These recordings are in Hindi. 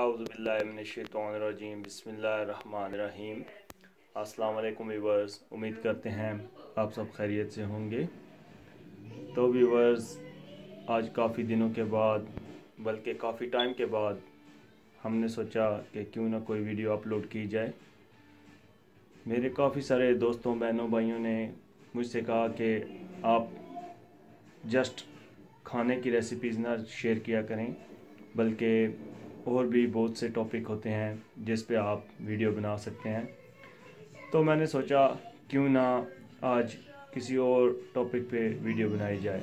आउज़बिल्लिनशैतरजीम बसमीम अस्सलाम वीवर्स उम्मीद करते हैं आप सब खैरियत से होंगे तो वीवर्स आज काफ़ी दिनों के बाद बल्कि काफ़ी टाइम के बाद हमने सोचा कि क्यों ना कोई वीडियो अपलोड की जाए मेरे काफ़ी सारे दोस्तों बहनों भाइयों ने मुझसे कहा कि आप जस्ट खाने की रेसिपीज़ ना शेयर किया करें बल्कि और भी बहुत से टॉपिक होते हैं जिस पे आप वीडियो बना सकते हैं तो मैंने सोचा क्यों ना आज किसी और टॉपिक पे वीडियो बनाई जाए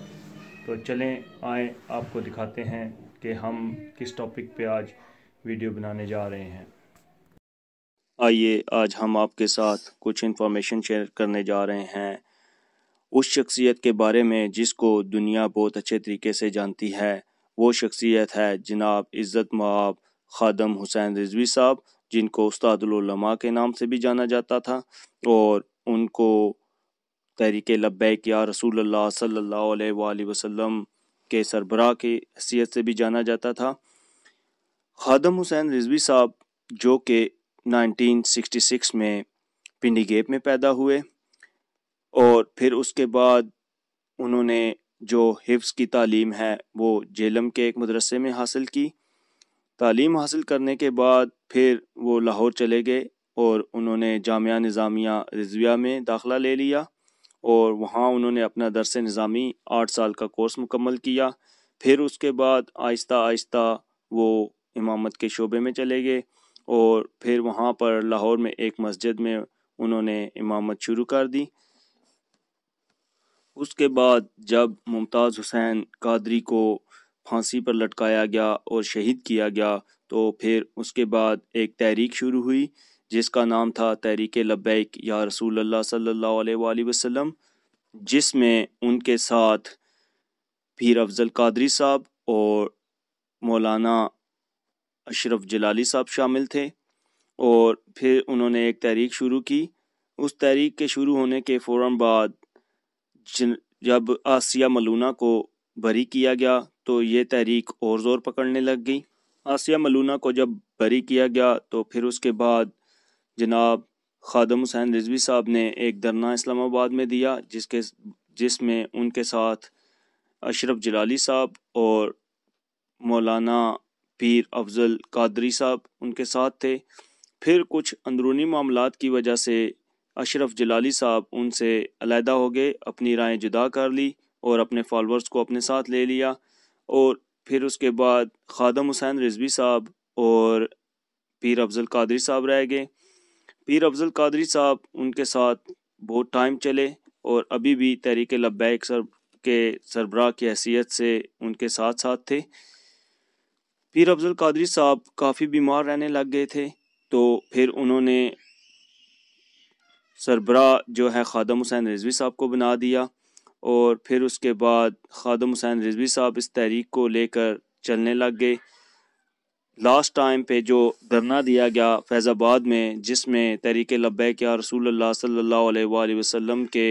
तो चलें आए आपको दिखाते हैं कि हम किस टॉपिक पे आज वीडियो बनाने जा रहे हैं आइए आज हम आपके साथ कुछ इन्फॉर्मेशन शेयर करने जा रहे हैं उस शख्सियत के बारे में जिसको दुनिया बहुत अच्छे तरीके से जानती है वो शख्सियत है जनाब इज़्ज़त मब खादम हुसैन रिजवी साहब जिनको उस्तादलमा के नाम से भी जाना जाता था और उनको तहरीक लब्बैक या रसूल सल्ला सल्लल्लाहु के सरबरा के हसीियत की हैसियत से भी जाना जाता था खादम हुसैन रिजवी साहब जो कि 1966 में पिंडी गेप में पैदा हुए और फिर उसके बाद उन्होंने जो हिफ्स की तालीम है वो जेलम के एक मदरसे में हासिल की तालीम हासिल करने के बाद फिर वो लाहौर चले गए और उन्होंने जामिया निज़ामिया रिजविया में दाखला ले लिया और वहाँ उन्होंने अपना दरस निज़ामी आठ साल का कोर्स मुकम्मल किया फिर उसके बाद आहिस्ता आहिस्ता वो इमामत के शोबे में चले गए और फिर वहाँ पर लाहौर में एक मस्जिद में उन्होंने इमामत शुरू कर दी उसके बाद जब मुमताज़ हुसैन कादरी को फांसी पर लटकाया गया और शहीद किया गया तो फिर उसके बाद एक तहरीक शुरू हुई जिसका नाम था तहरीक लब्बैक या रसूल अल्लाह सल्लल्लाहु अलैहि वसल्लम जिसमें उनके साथ पीर अफजल कादरी साहब और मौलाना अशरफ जलाली साहब शामिल थे और फिर उन्होंने एक तहरीक शुरू की उस तहरीक के शुरू होने के फ़ौर बाद जब आसिया मलूना को बरी किया गया तो ये तहरीक और ज़ोर पकड़ने लग गई आसिया मलूना को जब बरी किया गया तो फिर उसके बाद जनाब खादम हुसैन रिजवी साहब ने एक धरना इस्लामाबाद में दिया जिसके जिसमें उनके साथ अशरफ जलाली साहब और मौलाना पीर अफजल कादरी साहब उनके साथ थे फिर कुछ अंदरूनी मामला की वजह से अशरफ जलाली साहब उनसे अलहदा हो गए अपनी राय जुदा कर ली और अपने फॉलोअर्स को अपने साथ ले लिया और फिर उसके बाद खादम हुसैन रिजवी साहब और पीर अफजल कादरी साहब रह गए पीर अफजल कादरी साहब उनके साथ बहुत टाइम चले और अभी भी तहरीक लब्बैक सर के सरबराह की हैसियत से उनके साथ साथ थे पीर अफजल कादरी साहब काफ़ी बीमार रहने लग गए थे तो फिर उन्होंने सरबरा जो है खादम हुसैन रिजवी साहब को बना दिया और फिर उसके बाद खादम हुसैन रिजवी साहब इस तहरीक को लेकर चलने लग गए लास्ट टाइम पे जो धरना दिया गया फैज़ाबाद में जिसमें तहरीक लब्बैक क्या रसूल सल्ला वसम के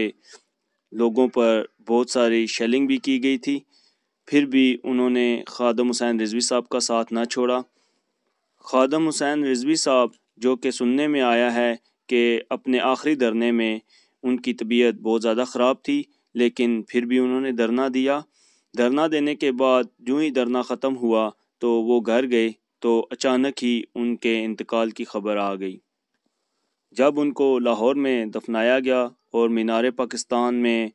लोगों पर बहुत सारी शेलिंग भी की गई थी फिर भी उन्होंने खादम हुसैन रिजवी साहब का साथ ना छोड़ा खादम हुसैन रिजवी साहब जो कि सुनने में आया है कि अपने आखिरी धरने में उनकी तबीयत बहुत ज़्यादा ख़राब थी लेकिन फिर भी उन्होंने धरना दिया धरना देने के बाद जो ही धरना ख़त्म हुआ तो वो घर गए तो अचानक ही उनके इंतकाल की खबर आ गई जब उनको लाहौर में दफनाया गया और मीनार पाकिस्तान में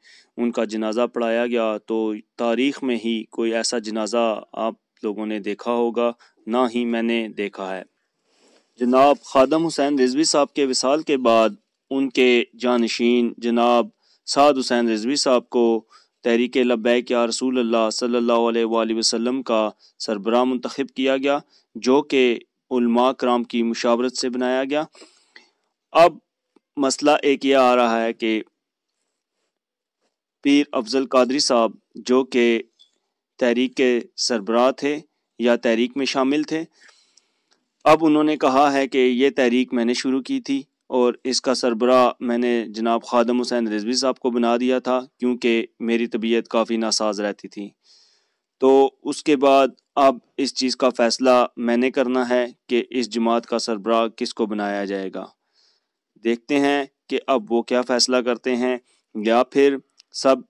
उनका जनाजा पढ़ाया गया तो तारीख़ में ही कोई ऐसा जनाजा आप लोगों ने देखा होगा ना ही मैंने देखा है जनाब खादम हुसैन रिजवी साहब के विसाल के बाद उनके जानशीन जनाब साद हुसैन रिजवी साहब को तहरीक लबैक या रसूल अल्लाह सल्लल्लाहु अलैहि वसल्लम का सरबरा मंतखब किया गया जो कि उलमा कराम की मुशावरत से बनाया गया अब मसला एक यह आ रहा है कि पीर अफजल कादरी साहब जो कि तहरीक के सरबरा थे या तहरीक में शामिल थे अब उन्होंने कहा है कि ये तहरीक मैंने शुरू की थी और इसका सरबरा मैंने जनाब खादम हुसैन रिजवी साहब को बना दिया था क्योंकि मेरी तबीयत काफ़ी नासाज रहती थी तो उसके बाद अब इस चीज़ का फ़ैसला मैंने करना है कि इस जमात का सरबरा किस को बनाया जाएगा देखते हैं कि अब वो क्या फ़ैसला करते हैं या फिर सब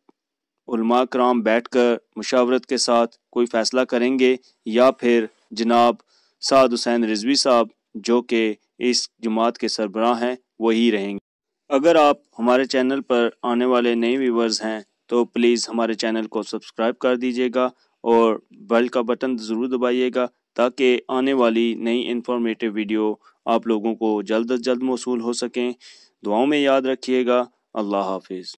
कराम बैठ कर मुशावरत के साथ कोई फ़ैसला करेंगे या फिर जनाब साद हुसैन रिजवी साहब जो कि इस जमात के सरबराह हैं वही रहेंगे अगर आप हमारे चैनल पर आने वाले नए व्यूवर्स हैं तो प्लीज़ हमारे चैनल को सब्सक्राइब कर दीजिएगा और बेल का बटन ज़रूर दबाइएगा ताकि आने वाली नई इन्फॉर्मेटिव वीडियो आप लोगों को जल्द अज जल्द मौसू हो सकें दुआओं में याद रखिएगा अल्लाह हाफिज़